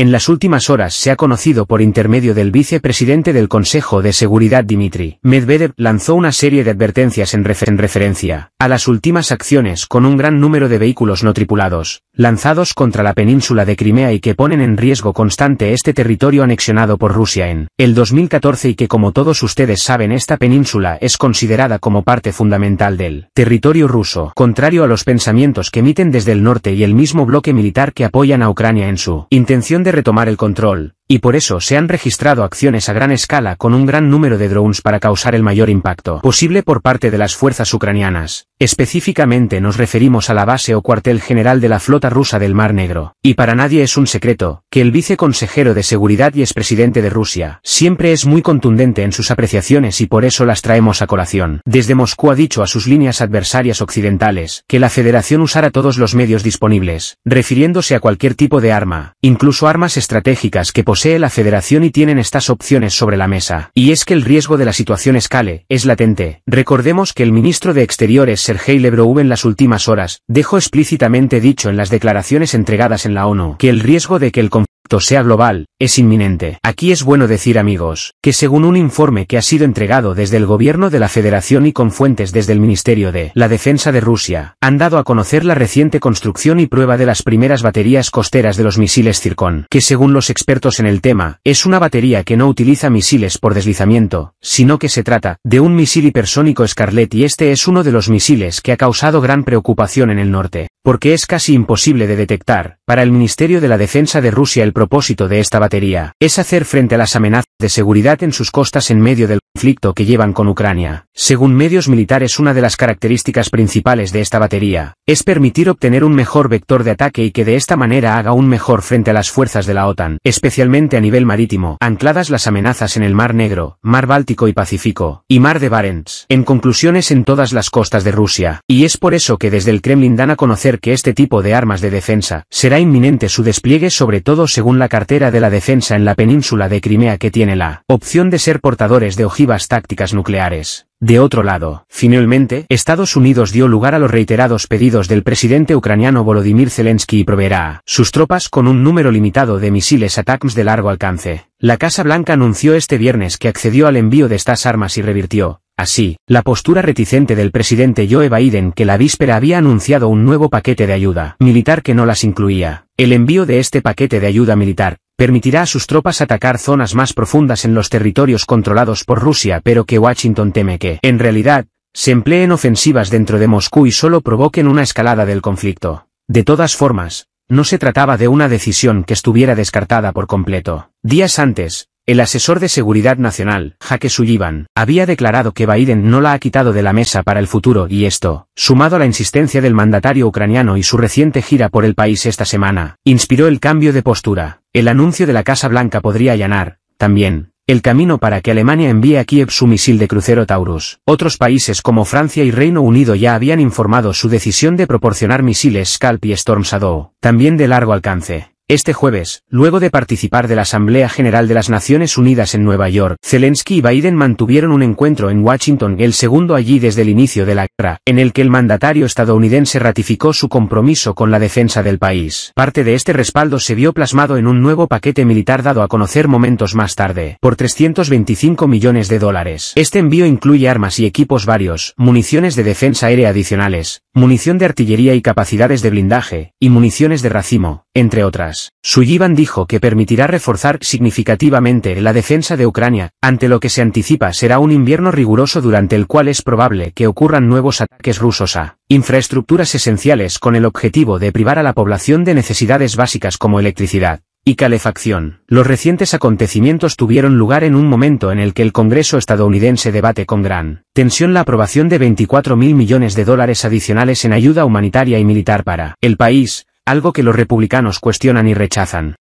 En las últimas horas se ha conocido por intermedio del vicepresidente del Consejo de Seguridad Dmitry Medvedev lanzó una serie de advertencias en, referencia a las últimas acciones con un gran número de vehículos no tripulados, lanzados contra la península de Crimea y que ponen en riesgo constante este territorio anexionado por Rusia en el 2014 y que como todos ustedes saben esta península es considerada como parte fundamental del territorio ruso, contrario a los pensamientos que emiten desde el norte y el mismo bloque militar que apoyan a Ucrania en su intención de retomar el control, y por eso se han registrado acciones a gran escala con un gran número de drones para causar el mayor impacto posible por parte de las fuerzas ucranianas. Específicamente nos referimos a la base o cuartel general de la flota rusa del Mar Negro. Y para nadie es un secreto, que el viceconsejero de Seguridad y expresidente de Rusia siempre es muy contundente en sus apreciaciones y por eso las traemos a colación. Desde Moscú ha dicho a sus líneas adversarias occidentales que la Federación usará todos los medios disponibles, refiriéndose a cualquier tipo de arma, incluso armas estratégicas que poseen la federación y tienen estas opciones sobre la mesa. Y es que el riesgo de la situación escale, es latente. Recordemos que el ministro de Exteriores Sergei Lebrov en las últimas horas, dejó explícitamente dicho en las declaraciones entregadas en la ONU, que el riesgo de que el sea global, es inminente. Aquí es bueno decir amigos, que según un informe que ha sido entregado desde el gobierno de la Federación y con fuentes desde el Ministerio de la Defensa de Rusia, han dado a conocer la reciente construcción y prueba de las primeras baterías costeras de los misiles Circon, que según los expertos en el tema, es una batería que no utiliza misiles por deslizamiento, sino que se trata de un misil hipersónico Scarlet y este es uno de los misiles que ha causado gran preocupación en el norte, porque es casi imposible de detectar, para el Ministerio de la Defensa de Rusia el propósito de esta batería es hacer frente a las amenazas de seguridad en sus costas en medio del conflicto que llevan con Ucrania. Según medios militares una de las características principales de esta batería es permitir obtener un mejor vector de ataque y que de esta manera haga un mejor frente a las fuerzas de la OTAN, especialmente a nivel marítimo, ancladas las amenazas en el Mar Negro, Mar Báltico y Pacífico, y Mar de Barents, en conclusiones en todas las costas de Rusia, y es por eso que desde el Kremlin dan a conocer que este tipo de armas de defensa será inminente su despliegue sobre todo según la cartera de la defensa en la península de Crimea que tiene la opción de ser portadores de ojivas tácticas nucleares. De otro lado, finalmente, Estados Unidos dio lugar a los reiterados pedidos del presidente ucraniano Volodymyr Zelensky y proveerá sus tropas con un número limitado de misiles ATACMS de largo alcance. La Casa Blanca anunció este viernes que accedió al envío de estas armas y revirtió, así, la postura reticente del presidente Joe Biden que la víspera había anunciado un nuevo paquete de ayuda militar que no las incluía. El envío de este paquete de ayuda militar, permitirá a sus tropas atacar zonas más profundas en los territorios controlados por Rusia pero que Washington teme que, en realidad, se empleen ofensivas dentro de Moscú y solo provoquen una escalada del conflicto. De todas formas, no se trataba de una decisión que estuviera descartada por completo. Días antes, el asesor de Seguridad Nacional, Jake Sullivan, había declarado que Biden no la ha quitado de la mesa para el futuro y esto, sumado a la insistencia del mandatario ucraniano y su reciente gira por el país esta semana, inspiró el cambio de postura. El anuncio de la Casa Blanca podría allanar, también, el camino para que Alemania envíe a Kiev su misil de crucero Taurus. Otros países como Francia y Reino Unido ya habían informado su decisión de proporcionar misiles Scalp y Storm Shadow, también de largo alcance. Este jueves, luego de participar de la Asamblea General de las Naciones Unidas en Nueva York, Zelensky y Biden mantuvieron un encuentro en Washington, el segundo allí desde el inicio de la guerra, en el que el mandatario estadounidense ratificó su compromiso con la defensa del país. Parte de este respaldo se vio plasmado en un nuevo paquete militar dado a conocer momentos más tarde, por 325 millones de dólares. Este envío incluye armas y equipos varios, municiones de defensa aérea adicionales, munición de artillería y capacidades de blindaje, y municiones de racimo, entre otras. Sullivan dijo que permitirá reforzar significativamente la defensa de Ucrania, ante lo que se anticipa será un invierno riguroso durante el cual es probable que ocurran nuevos ataques rusos a infraestructuras esenciales con el objetivo de privar a la población de necesidades básicas como electricidad y calefacción. Los recientes acontecimientos tuvieron lugar en un momento en el que el Congreso estadounidense debate con gran tensión la aprobación de 24 mil millones de dólares adicionales en ayuda humanitaria y militar para el país, algo que los republicanos cuestionan y rechazan.